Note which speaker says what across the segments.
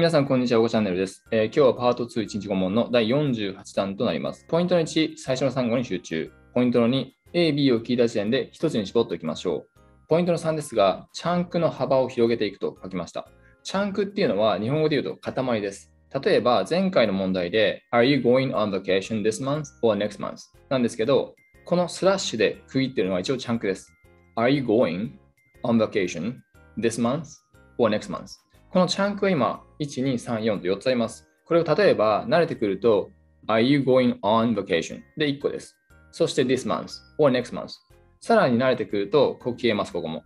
Speaker 1: 皆さん、こんにちは。おこチャンネルです、えー、今日はパート2、1日5問の第48弾となります。ポイントの1、最初の3号に集中。ポイントの2、A、B を聞いた時点で1つに絞っておきましょう。ポイントの3ですが、チャンクの幅を広げていくと書きました。チャンクっていうのは日本語で言うと塊です。例えば、前回の問題で、Are you going on vacation this month or next month? なんですけど、このスラッシュで区切ってるのは一応チャンクです。Are you going on vacation this month or next month? このチャンクは今、1234と4つあります。これを例えば慣れてくると Are you going on vacation? で1個です。そして This month or next month。さらに慣れてくるとこう消えます、ここも。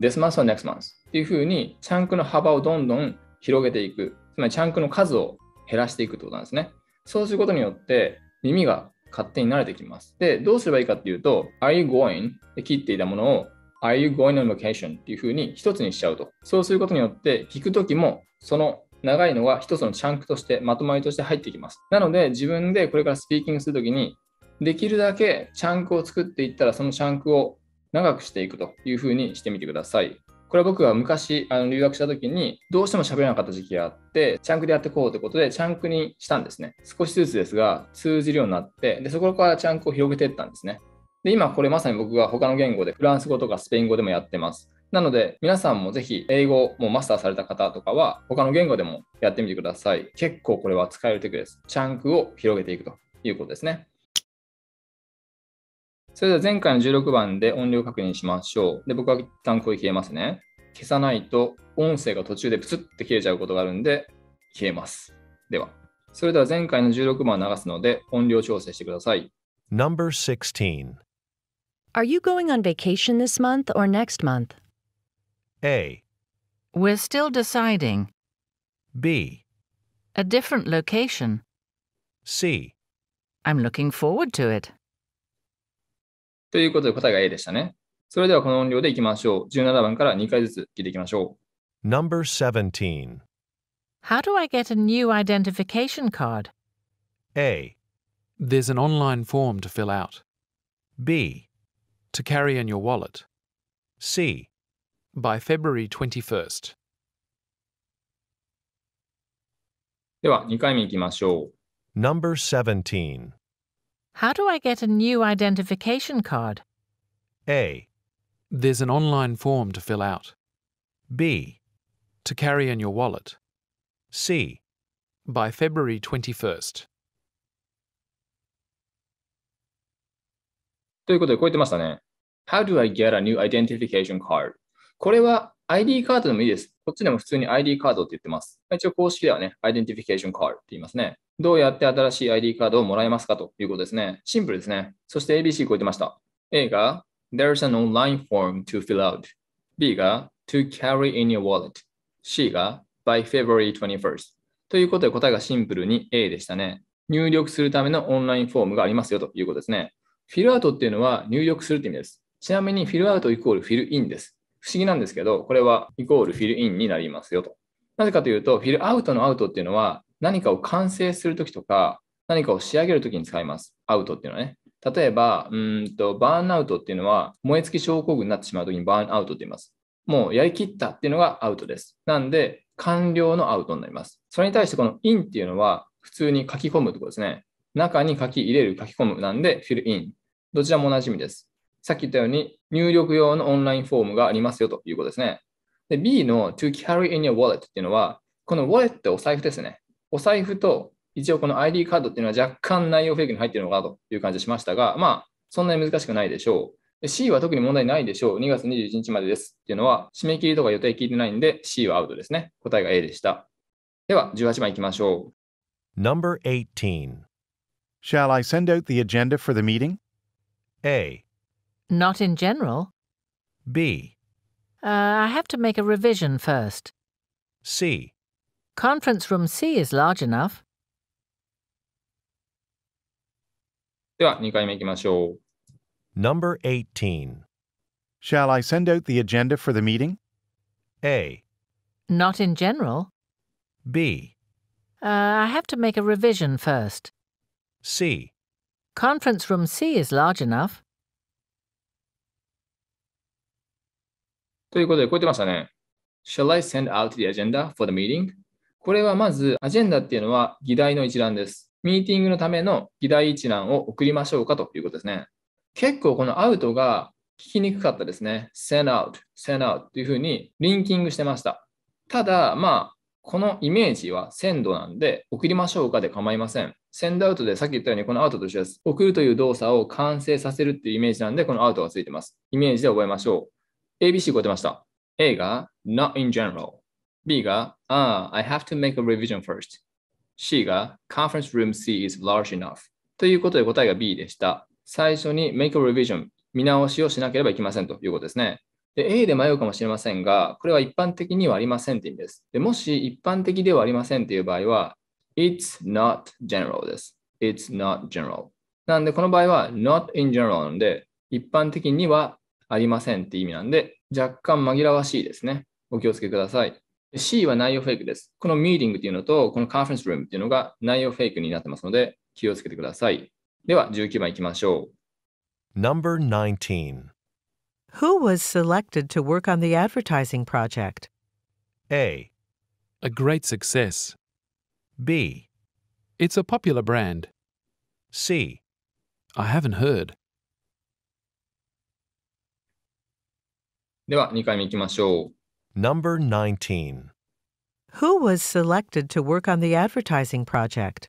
Speaker 1: This month or next month っていうふうにチャンクの幅をどんどん広げていく。つまりチャンクの数を減らしていくってことなんですね。そうすることによって耳が勝手に慣れてきます。で、どうすればいいかっていうと Are you going? で切っていたものを Are you going on vacation? っていうふうに一つにしちゃうと。そうすることによって聞くときもその長いのが一つのチャンクとしてまとまりとして入ってきます。なので自分でこれからスピーキングするときにできるだけチャンクを作っていったらそのチャンクを長くしていくというふうにしてみてください。これは僕が昔あの留学した時にどうしても喋れなかった時期があってチャンクでやっていこうということでチャンクにしたんですね少しずつですが通じるようになってでそこからチャンクを広げていったんですねで今これまさに僕が他の言語でフランス語とかスペイン語でもやってますなので皆さんもぜひ英語もマスターされた方とかは他の言語でもやってみてください。結構これは使えるテクです。チャンクを広げていくということですね。それでは前回の16番で音量確認しましょう。で、僕は一旦声消えますね。消さないと音声が途中でプツッて消えちゃうことがあるんで消えます。では、それでは前回の16番を流すので音量調整してください。Number 16
Speaker 2: Are you going on
Speaker 1: vacation this month or next month?
Speaker 2: A. We're still deciding. B. A different location. C. I'm looking forward to it.
Speaker 1: ということで答えが A でしたね。それではこの音量でいきましょう。17番から2回ずつ聞いていきましょう。Number 17
Speaker 2: How do I get a new identification card? A. There's an online form to fill out. B. To carry in your wallet. C by February 21st.
Speaker 1: では2回目いきましょう。Number 17.
Speaker 2: How do I get a new identification card? A. There's an online form to fill out. B. To carry in your wallet. C. By February 21st.
Speaker 1: ということで、こう言ってましたね。How do I get a new identification card? これは ID カードでもいいです。こっちでも普通に ID カードって言ってます。一応公式ではね、アイデンティフィケーションカードって言いますね。どうやって新しい ID カードをもらえますかということですね。シンプルですね。そして ABC 超えてました。A が There's an online form to fill out. B が To carry in your wallet. C が By February 21st. ということで答えがシンプルに A でしたね。入力するためのオンラインフォームがありますよということですね。フィルアウトっていうのは入力するって意味です。ちなみにフィルアウトイコールフィルインです。不思議なんですけど、これはイコールフィルインになりますよと。なぜかというと、フィルアウトのアウトっていうのは、何かを完成するときとか、何かを仕上げるときに使います。アウトっていうのはね。例えば、うんと、バーンアウトっていうのは、燃え尽き症候群になってしまうときにバーンアウトって言います。もうやりきったっていうのがアウトです。なんで、完了のアウトになります。それに対して、このインっていうのは、普通に書き込むとことですね。中に書き入れる、書き込むなんで、フィルイン。どちらも同じ意味です。さっき言ったように入力用のオンラインフォームがありますよということですね。で B の to carry in your wallet っていうのは、この wallet ってお財布ですね。お財布と一応この ID カードっていうのは若干内容フェイクに入ってるのかという感じしましたが、まあ、そんなに難しくないでしょう。C は特に問題ないでしょう。2月21日までですっていうのは、締め切りとか予定聞いてないんで C はアウトですね。答えが A でした。では、18番いきましょう。Number 18
Speaker 3: Shall I send out the agenda for the meeting? A.
Speaker 2: Not in general. B. Uh, I have to make a revision first. C. Conference room C is large enough.
Speaker 1: ては 18.
Speaker 3: Shall I send out the agenda for the meeting? A.
Speaker 2: Not in general. B. Uh, I have to make a revision first. C. Conference room C is large enough.
Speaker 1: ということで、こう言ってましたね。Shall I send out the agenda for the meeting? これはまず、アジェンダっていうのは議題の一覧です。ミーティングのための議題一覧を送りましょうかということですね。結構このアウトが聞きにくかったですね。send out, send out というふうにリンキングしてました。ただ、まあ、このイメージは鮮度なんで、送りましょうかで構いません。send out でさっき言ったように、このアウトと一緒です。送るという動作を完成させるっていうイメージなんで、このアウトがついてます。イメージで覚えましょう。ABC 答えました。A が Not in general。B が h I have to make a revision first。C が Conference room C is large enough。ということで答えが B でした。最初に make a revision 見直しをしなければいけませんということですね。で A で迷うかもしれませんが、これは一般的にはありませんってう意味です。でもし一般的ではありませんという場合は、It's not general です。It's not general。なんで、この場合は not in general なので、一般的にはありませんって意味なんで、若干紛らわしいですね。お気をつけください。C は内容フェイクです。このミーティングっていうのと、このカンファレンスルームっていうのが内容フェイクになってますので、気をつけてください。では、19番いきましょう。Number 19
Speaker 2: Who was selected to work on the advertising project? A. A great success. B. It's a popular brand. C. I haven't heard.
Speaker 1: では2回目いきましょう。Number 19
Speaker 2: Who was selected to work on the advertising project?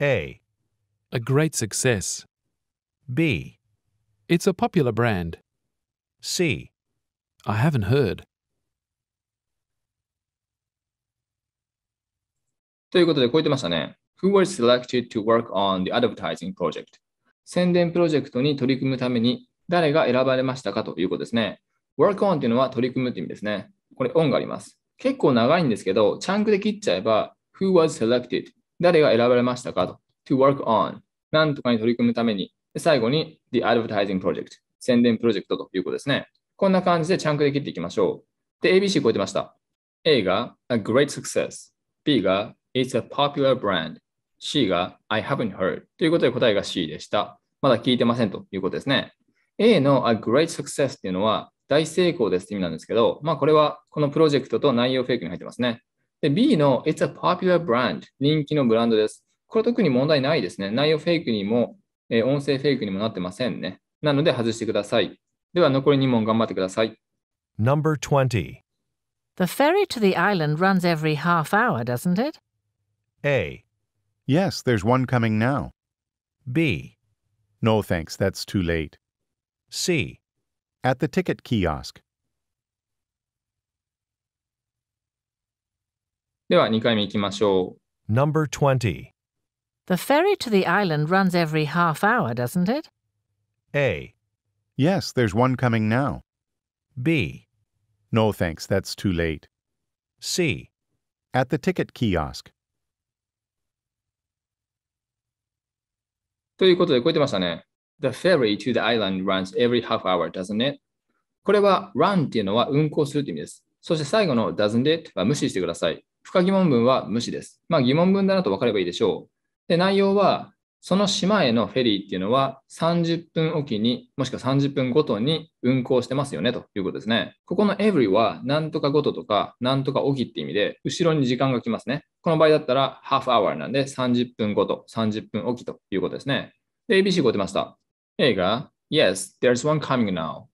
Speaker 2: A. A great success. B. It's a popular brand. C. I haven't heard.
Speaker 1: ということで、こう言ってましたね。Who was selected to work on the advertising project? 宣伝プロジェクトに取り組むために誰が選ばれましたかということですね。work on っていうのは取り組むって意味ですね。これ on があります。結構長いんですけど、チャンクで切っちゃえば、who was selected? 誰が選ばれましたかと to work on なんとかに取り組むために、最後に the advertising project 宣伝プロジェクトということですね。こんな感じでチャンクで切っていきましょう。で、ABC 超えてました。A が a great success。B が it's a popular brand。C が I haven't heard。ということで答えが C でした。まだ聞いてませんということですね。A の a great success っていうのは大成功ですって意味なんですけど、まあ、これはこのプロジェクトと内容フェイクに入ってますね。で、B の It's a popular brand 人気のブランドです。これ特に問題ないですね。内容フェイクにも、え音声フェイクにもなってませんね。なので外してください。では残り2問頑張ってください。Number 20
Speaker 2: The ferry to the island runs every half hour, doesn't it?
Speaker 3: A. Yes, there's one coming now. B. No thanks, that's too late. C. at the ticket kiosk. Number 20.
Speaker 2: The ferry to the island runs every half hour, doesn't it?
Speaker 3: A. Yes, there's one coming now. B. No thanks, that's too late. C. At the ticket kiosk.
Speaker 1: ということで、超えてましたね。The ferry to the island runs every half hour, doesn't it? これは run っていうのは運行するという意味です。そして最後の doesn't it は無視してください。不可疑問文は無視です。まあ疑問文だなと分かればいいでしょう。で、内容はその島へのフェリーっていうのは30分おきに、もしくは30分ごとに運行してますよねということですね。ここの every は何とかごととか何とかおきって意味で、後ろに時間が来ますね。この場合だったら half hour なんで30分ごと、30分おきということですね。で、ABC が出ました。A が Yes, there's one coming now.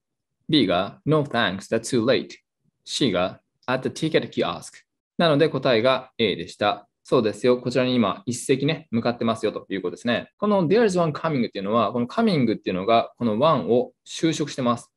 Speaker 1: B が No thanks, that's too late. C が At the ticket kiosk. なので答えが A でした。そうですよ。こちらに今、一席ね、向かってますよということですね。この There's one coming っていうのは、この coming っていうのが、この one を修飾してます。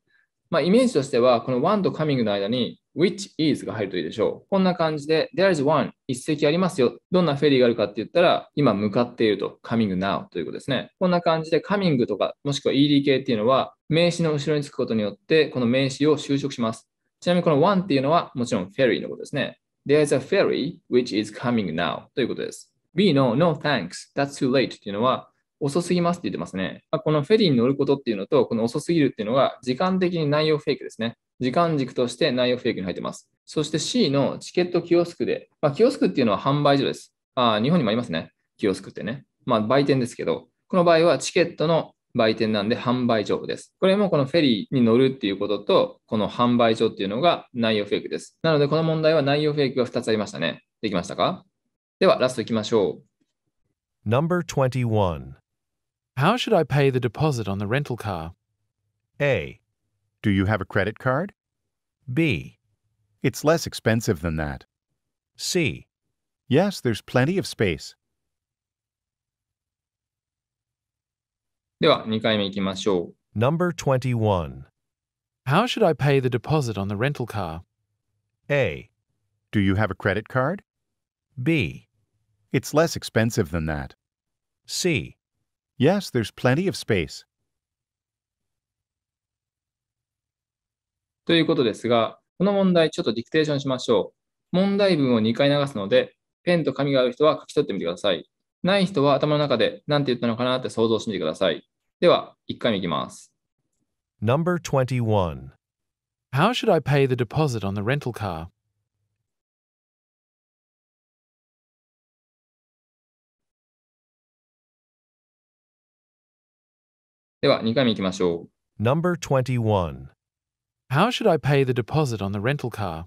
Speaker 1: まあ、イメージとしては、この one と coming の間に which is が入るといいでしょう。こんな感じで、there is one 一席ありますよ。どんなフェリーがあるかって言ったら、今向かっていると coming now ということですね。こんな感じで coming とか、もしくは ed 系っていうのは、名詞の後ろにつくことによって、この名詞を修飾します。ちなみにこの one っていうのは、もちろんフェリーのことですね。There is a ferry which is coming now ということです。B の no thanks, that's too late っていうのは、遅すぎますって言ってますね。まあ、このフェリーに乗ることっていうのと、この遅すぎるっていうのは、時間的に内容フェイクですね。時間軸として内容フェイクに入ってます。そして C のチケットキオスクで、まあ、キオスクっていうのは販売所です。あ日本にもありますね。キオスクってね。まあ、売店ですけど、この場合はチケットの売店なんで販売所です。これもこのフェリーに乗るっていうことと、この販売所っていうのが内容フェイクです。なので、この問題は内容フェイクが2つありましたね。できましたかでは、ラストいきましょ
Speaker 2: う。Number 21 How should I pay the deposit on the rental car? A. Do you
Speaker 3: have a credit card? B. It's less expensive than that. C. Yes, there's plenty of space.
Speaker 1: Number 21.
Speaker 3: How should I pay the deposit on the rental car? A. Do you have a credit card? B. It's less expensive than that. C. Yes, there's plenty of space.
Speaker 1: ということですが、この問題ちょっとディクテーションしましょう。問題文を2回流すので、ペンと紙がある人は書き取ってみてください。ない人は頭の中で何て言ったのかなって想像してみてください。では、1回目いきます。
Speaker 2: Number 21 How should I pay the deposit on the rental car? では2回目いきましょう。Number 21. How should I pay the deposit on the rental car?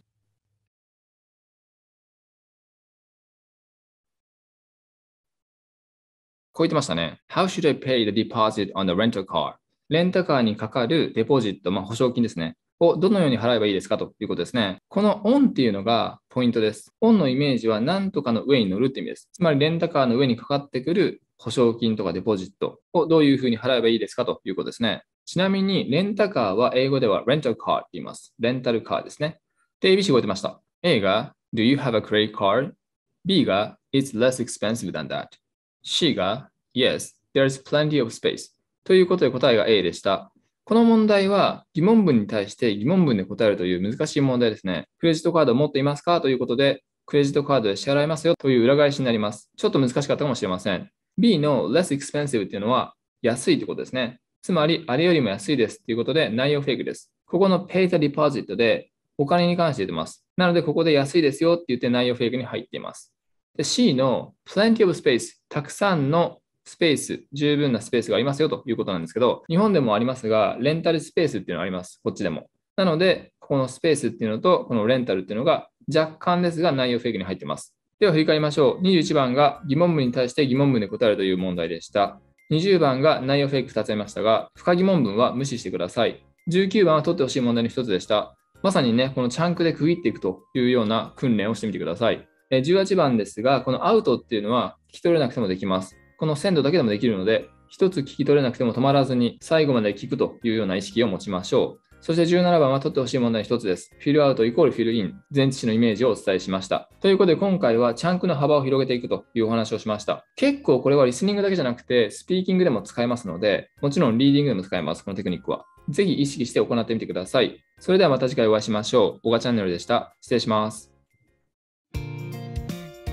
Speaker 1: こう言ってましたね。How should I pay the deposit on the rental car? レンタカーにかかるデポジット、まあ、保証金ですね。をどのように払えばいいですかということですね。この on っていうのがポイントです。on のイメージは何とかの上に乗るって意味です。つまりレンタカーの上にかかってくる保証金とかデポジットをどういうふうに払えばいいですかということですね。ちなみに、レンタカーは英語ではレンタルカーって言います。レンタルカーですね。で、ABC 覚えてました。A が Do you have a credit card?B が It's less expensive than that.C が Yes, there's plenty of space. ということで答えが A でした。この問題は疑問文に対して疑問文で答えるという難しい問題ですね。クレジットカードを持っていますかということで、クレジットカードで支払いますよという裏返しになります。ちょっと難しかったかもしれません。B の less expensive っていうのは安いってことですね。つまり、あれよりも安いですっていうことで内容フェイクです。ここの pay the deposit でお金に関して言ってます。なので、ここで安いですよって言って内容フェイクに入っています。で C の plenty of space、たくさんのスペース、十分なスペースがありますよということなんですけど、日本でもありますが、レンタルスペースっていうのがあります。こっちでも。なので、このスペースっていうのと、このレンタルっていうのが若干ですが内容フェイクに入ってます。では振り返りましょう。21番が疑問文に対して疑問文で答えるという問題でした。20番が内容フェイク立りましたが、不可疑問文は無視してください。19番は取ってほしい問題の1つでした。まさにね、このチャンクで区切っていくというような訓練をしてみてください。18番ですが、このアウトっていうのは聞き取れなくてもできます。この鮮度だけでもできるので、1つ聞き取れなくても止まらずに最後まで聞くというような意識を持ちましょう。そして17番は取ってほしい問題の一つです。フィルアウトイコールフィルイン、前置詞のイメージをお伝えしました。ということで今回はチャンクの幅を広げていくというお話をしました。結構これはリスニングだけじゃなくて、スピーキングでも使えますので、もちろんリーディングでも使えます、このテクニックは。ぜひ意識して行ってみてください。それではまた次回お会いしましょう。オガチャンネルでした。失礼します。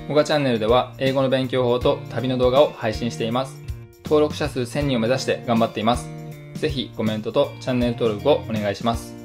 Speaker 1: オガチャンネルでは英語の勉強法と旅の動画を配信しています。登録者数1000人を目指して頑張っています。ぜひコメントとチャンネル登録をお願いします。